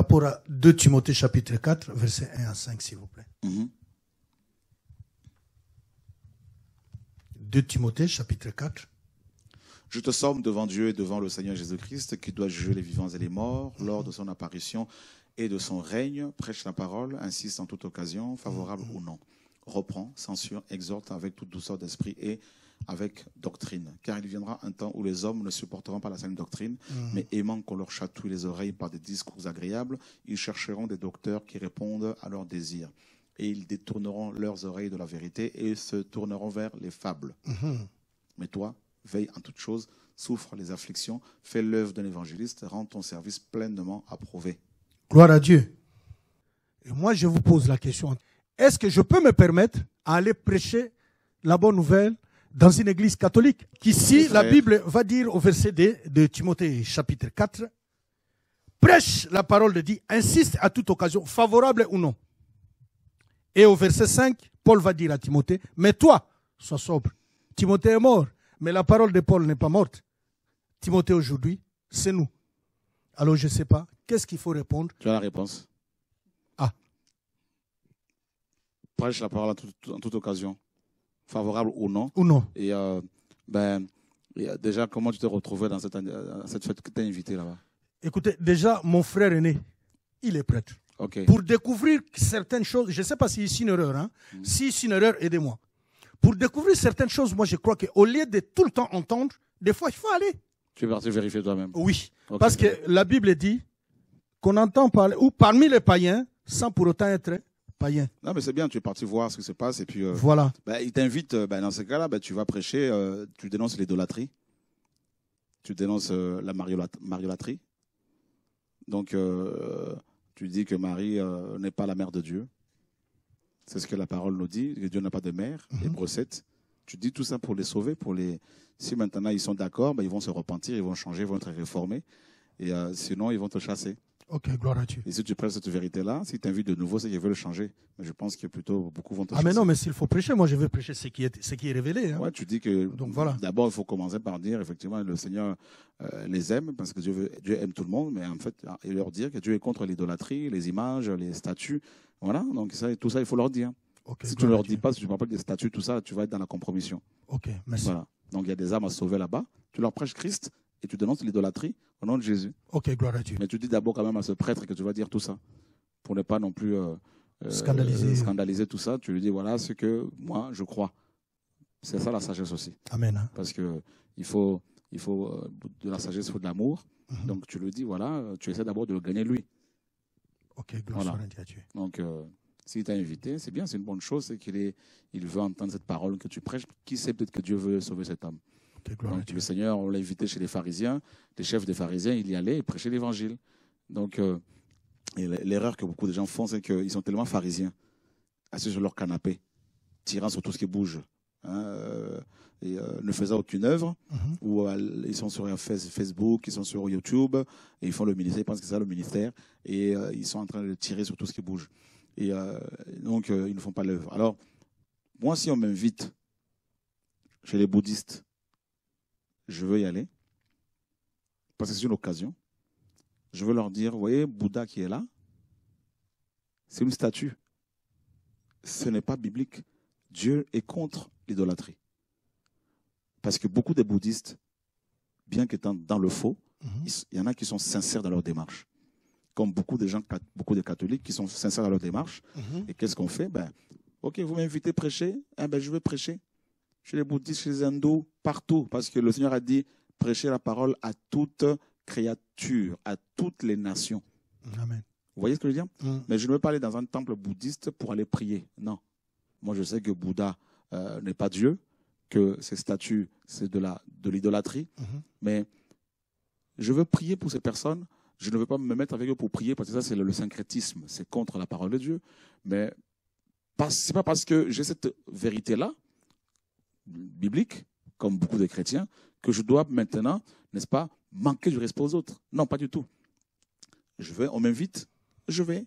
rapport à 2 Timothée chapitre 4, versets 1 à 5, s'il vous plaît. 2 mhm. Timothée chapitre 4. Je te somme devant Dieu et devant le Seigneur Jésus-Christ, qui doit juger les vivants et les morts lors de son apparition et de son règne. Prêche la parole, insiste en toute occasion, favorable mhm. ou non reprend, censure, exhorte avec toute douceur d'esprit et avec doctrine. Car il viendra un temps où les hommes ne supporteront pas la saine doctrine, mm. mais aimant qu'on leur chatouille les oreilles par des discours agréables, ils chercheront des docteurs qui répondent à leurs désirs. Et ils détourneront leurs oreilles de la vérité et se tourneront vers les fables. Mm-hmm. Mais toi, veille en toutes choses, souffre les afflictions, fais l'œuvre d'un évangéliste, rends ton service pleinement approuvé. Gloire à Dieu. Et moi, je vous pose la question est-ce que je peux me permettre d'aller prêcher la bonne nouvelle dans une église catholique Qu'ici, la Bible va dire au verset D de Timothée chapitre 4, prêche la parole de Dieu, insiste à toute occasion, favorable ou non. Et au verset 5, Paul va dire à Timothée, mais toi, sois sobre. Timothée est mort, mais la parole de Paul n'est pas morte. Timothée aujourd'hui, c'est nous. Alors je ne sais pas, qu'est-ce qu'il faut répondre Tu as la réponse. prêche la parole en, toute occasion, favorable ou non. Ou non. Et euh, ben, euh, déjà, comment tu te retrouves dans euh, cette, fête que tu as invitée là-bas Écoutez, déjà, mon frère aîné, il est prêtre. Pour découvrir certaines choses, je ne sais pas si c'est une erreur, hein. Hmm. si c'est une erreur, aidez-moi. Pour découvrir certaines choses, moi je crois qu'au lieu de tout le temps entendre, des fois il faut aller. Tu es parti vérifier toi-même. Oui, parce que la Bible dit qu'on entend parler, ou parmi les païens, sans pour autant être non, mais c'est bien, tu es parti voir ce qui se passe. Et puis, euh, voilà. Bah, il t'invite, euh, bah, dans ce cas-là, bah, tu vas prêcher, euh, tu dénonces l'idolâtrie, tu dénonces la mariolatrie. Donc, tu dis que Marie n'est pas la mère de Dieu. C'est ce que la parole nous dit, que Dieu n'a pas de mère, des brossettes. Mhm. Tu dis tout ça pour les sauver, pour les. Si maintenant ils sont d'accord, bah, ils vont se repentir, ils vont changer, ils vont être réformés. Et sinon, ils vont te chasser. Ok, gloire à Dieu. Et si tu prêches cette vérité-là, si tu de nouveau, c'est veut le changer. Mais je pense que plutôt beaucoup vont te Ah, mais non, mais s'il faut prêcher, moi je veux prêcher ce qui est, ce qui est révélé. Hein. Ouais, tu dis que voilà. d'abord, il faut commencer par dire, effectivement, le Seigneur euh, les aime, parce que Dieu, veut, Dieu aime tout le monde, mais en fait, et leur dire que Dieu est contre l'idolâtrie, les images, les statues. Voilà, donc tout ça, il faut leur dire. si tu ne leur dis pas, si tu ne parles pas des statues, tout ça, tu vas être dans la compromission. Ok, merci. Voilà. Donc il y a des âmes à sauver là-bas. Tu leur prêches Christ et tu dénonces l'idolâtrie. Au nom de Jésus. Ok, gloire à Dieu. Mais tu dis d'abord quand même à ce prêtre que tu vas dire tout ça, pour ne pas non plus euh, euh, scandaliser. scandaliser tout ça. Tu lui dis, voilà ce que moi, je crois. C'est ça la sagesse aussi. Amen. Hein. Parce que il faut, il faut euh, de la sagesse, il faut de l'amour. Mhm. Donc tu le dis, voilà, tu essaies d'abord de le gagner lui. Ok, gloire à Dieu. Donc si s'il t'a invité, c'est bien, c'est une bonne chose, c'est qu'il il veut entendre cette parole que tu prêches. Qui sait peut-être que Dieu veut sauver cet homme donc, le Seigneur, on l'a invité chez les pharisiens, les chefs des pharisiens, il y allait et prêchait l'évangile. Donc, euh, l'erreur que beaucoup de gens font, c'est qu'ils sont tellement pharisiens, assis sur leur canapé, tirant sur tout ce qui bouge, hein, euh, et euh, ne faisant aucune œuvre, mhm. ou ils sont sur Facebook, ils sont sur YouTube, et ils font le ministère, ils pensent que c'est ça le ministère, et ils sont en train de tirer sur tout ce qui bouge. Et donc, ils ne font pas l'œuvre. Alors, moi, si on m'invite chez les bouddhistes, je veux y aller, parce que c'est une occasion. Je veux leur dire, vous voyez, Bouddha qui est là, c'est une statue. Ce n'est pas biblique. Dieu est contre l'idolâtrie. Parce que beaucoup des bouddhistes, bien qu'étant dans le faux, mhm. il y en a qui sont sincères dans leur démarche. Comme beaucoup de gens, beaucoup de catholiques qui sont sincères dans leur démarche. Mhm. Et qu'est-ce qu'on fait ben, Ok, vous m'invitez à prêcher eh ben, Je vais prêcher. Chez les bouddhistes, chez les hindous, partout, parce que le Seigneur a dit, prêcher la parole à toute créature, à toutes les nations. Amen. Vous voyez ce que je veux dire mm. Mais je ne veux pas aller dans un temple bouddhiste pour aller prier. Non. Moi, je sais que Bouddha euh, n'est pas Dieu, que ses statues, c'est de de l'idolâtrie. Mm-hmm. Mais je veux prier pour ces personnes. Je ne veux pas me mettre avec eux pour prier parce que ça, c'est le, le syncrétisme. C'est contre la parole de Dieu. Mais ce n'est pas parce que j'ai cette vérité-là, biblique, comme beaucoup de chrétiens, que je dois maintenant, n'est-ce pas, manquer du respect aux autres. Non, pas du tout. Je vais, on m'invite, je vais.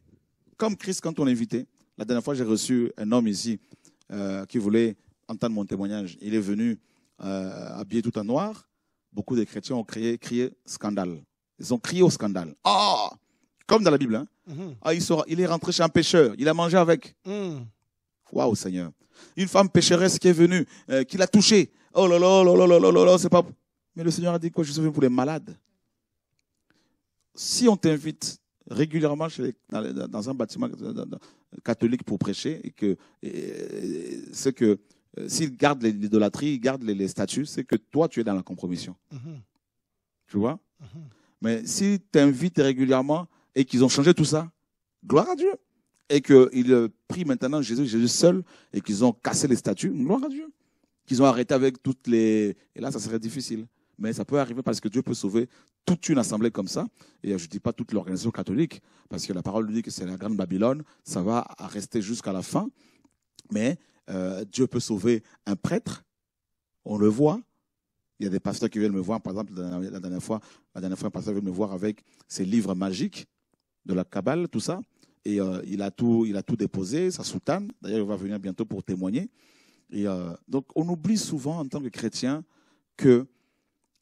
Comme Christ quand on l'invitait. La dernière fois, j'ai reçu un homme ici euh, qui voulait entendre mon témoignage. Il est venu euh, habillé tout en noir. Beaucoup de chrétiens ont crié, crié scandale. Ils ont crié au scandale. Ah Comme dans la Bible. Hein. Mhm. ah, il, sera, il, est rentré chez un pêcheur. Il a mangé avec. Mhm. Waouh, Seigneur. Une femme pécheresse qui est venue, euh, qui l'a touché. Oh là là, là là là là, c'est pas. Mais le Seigneur a dit quoi je suis venu pour les malades. Si on t'invite régulièrement dans, un bâtiment catholique pour prêcher et que c'est que euh, s'ils gardent l'idolâtrie, ils gardent les, statuts, statues, c'est que toi tu es dans la compromission. Mhm. Tu vois mhm. Mais si t'invites régulièrement et qu'ils ont changé tout ça, gloire à Dieu. Et qu'ils euh, prient maintenant Jésus, Jésus seul, et qu'ils ont cassé les statues, gloire à Dieu qu'ils ont arrêté avec toutes les... Et là, ça serait difficile. Mais ça peut arriver parce que Dieu peut sauver toute une assemblée comme ça. Et je ne dis pas toute l'organisation catholique, parce que la parole dit que c'est la grande Babylone, ça va rester jusqu'à la fin. Mais euh, Dieu peut sauver un prêtre, on le voit. Il y a des pasteurs qui viennent me voir, par exemple, la dernière fois, la dernière fois un pasteur vient me voir avec ses livres magiques de la Kabbale, tout ça. Et euh, il, a tout, il a tout déposé, sa soutane. D'ailleurs, il va venir bientôt pour témoigner. Et, donc on oublie souvent en tant que chrétien que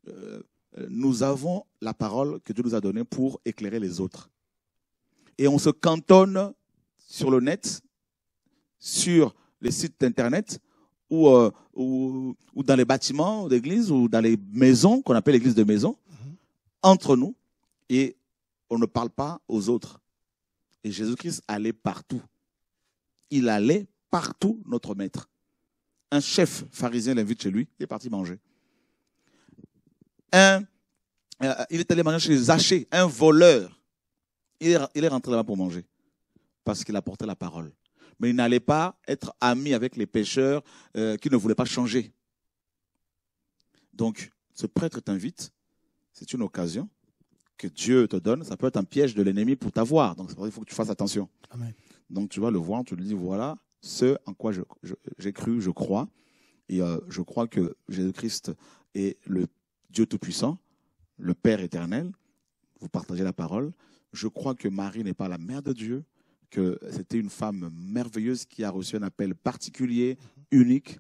euh, nous avons la parole que Dieu nous a donnée pour éclairer les autres. Et on se cantonne sur le net, sur les sites internet, ou, euh, dans les bâtiments d'église, ou dans les maisons, qu'on appelle l'église de maison, mhm. entre nous, et on ne parle pas aux autres. Et Jésus-Christ allait partout. Il allait partout, notre maître. Un chef pharisien l'invite chez lui, il est parti manger. Un, euh, il est allé manger chez Zaché, un voleur. Il est, rentré là-bas pour manger parce qu'il apportait la parole. Mais il n'allait pas être ami avec les pêcheurs euh, qui ne voulaient pas changer. Donc, ce prêtre t'invite, c'est une occasion que Dieu te donne. Ça peut être un piège de l'ennemi pour t'avoir. Donc, il faut que tu fasses attention. Donc, tu vas le voir, tu lui dis voilà, ce en quoi j'ai cru, je crois. Et euh, je crois que Jésus-Christ est le Dieu Tout-Puissant, le Père éternel. Vous partagez la parole. Je crois que Marie n'est pas la mère de Dieu, que c'était une femme merveilleuse qui a reçu un appel particulier, mhm. unique,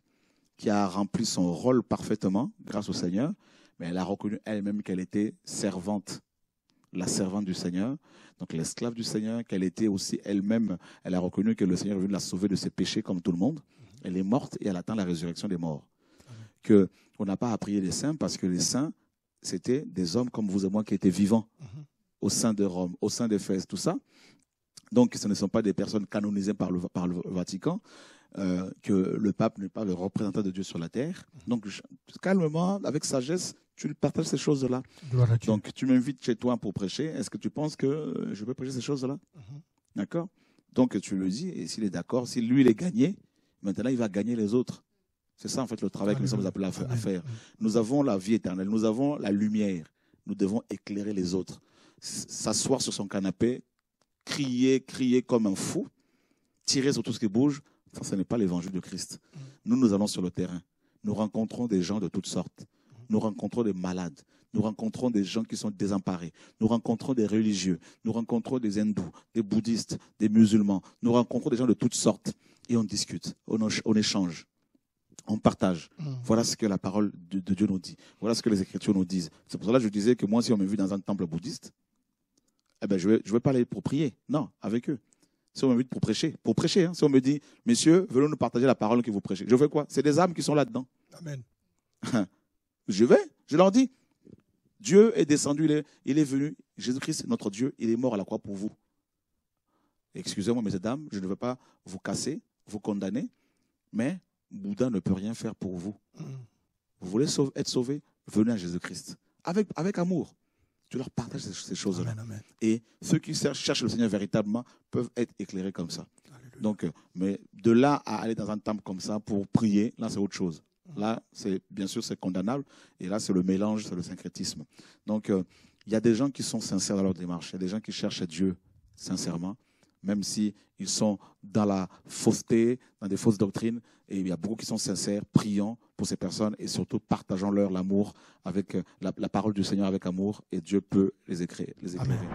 qui a rempli son rôle parfaitement grâce au Seigneur. Mais elle a reconnu elle-même qu'elle était servante la servante du Seigneur, donc l'esclave du Seigneur, qu'elle était aussi elle-même, elle a reconnu que le Seigneur est venu la sauver de ses péchés comme tout le monde. Elle est morte et elle attend la résurrection des morts. Que on n'a pas à prier les saints parce que les saints, c'était des hommes comme vous et moi qui étaient vivants au sein de Rome, au sein d'Éphèse, tout ça. Donc, ce ne sont pas des personnes canonisées par le, Vatican, euh, que le pape n'est pas le représentant de Dieu sur la terre. Donc, calmement, avec sagesse, tu partages ces choses-là. Donc, tu m'invites chez toi pour prêcher. Est-ce que tu penses que euh, je peux prêcher ces choses-là mhm. D'accord Donc, tu le dis, et s'il est d'accord, si lui, il est gagné, maintenant, il va gagner les autres. C'est ça, en fait, le travail que nous sommes appelés à faire. Nous avons la vie éternelle, nous avons la lumière. Nous devons éclairer les autres. S'asseoir sur son canapé, crier, crier comme un fou, tirer sur tout ce qui bouge, ça, ce n'est pas l'évangile de Christ. Mm. Nous, nous allons sur le terrain. Nous rencontrons des gens de toutes sortes nous rencontrons des malades, nous rencontrons des gens qui sont désemparés, nous rencontrons des religieux, nous rencontrons des hindous, des bouddhistes, des musulmans, nous rencontrons des gens de toutes sortes et on discute, on, échange, on partage. Mm. Voilà ce que la parole de, Dieu nous dit, voilà ce que les Écritures nous disent. C'est pour cela que je disais que moi, si on me vu dans un temple bouddhiste, eh ben, je ne vais, pas aller pour prier, non, avec eux si on me vit pour prêcher, pour prêcher, hein. si on me dit, messieurs, venons nous partager la parole que vous prêchez, je veux quoi C'est des âmes qui sont là-dedans. Amen. Je vais, je leur dis, Dieu est descendu, il est, venu, Jésus-Christ, notre Dieu, il est mort à la croix pour vous. Excusez-moi, mesdames je ne veux pas vous casser, vous condamner, mais Bouddha ne peut rien faire pour vous. Vous voulez être sauvé Venez à Jésus-Christ. Avec, avec amour. Tu leur partages ces, choses-là. Et ceux qui cherchent le Seigneur véritablement peuvent être éclairés comme ça. Donc, euh, mais de là à aller dans un temple comme ça pour prier, là, c'est autre chose. Là, c'est bien sûr, c'est condamnable. Et là, c'est le mélange, c'est le syncrétisme. Donc, euh, il y a des gens qui sont sincères dans leur démarche. Il y a des gens qui cherchent Dieu sincèrement, même si sont dans la fausseté, dans des fausses doctrines. Et il y a beaucoup qui sont sincères, priant pour ces personnes et surtout partageant leur l'amour avec euh, la, parole du Seigneur avec amour. Et Dieu peut les éclairer. Les éclairer.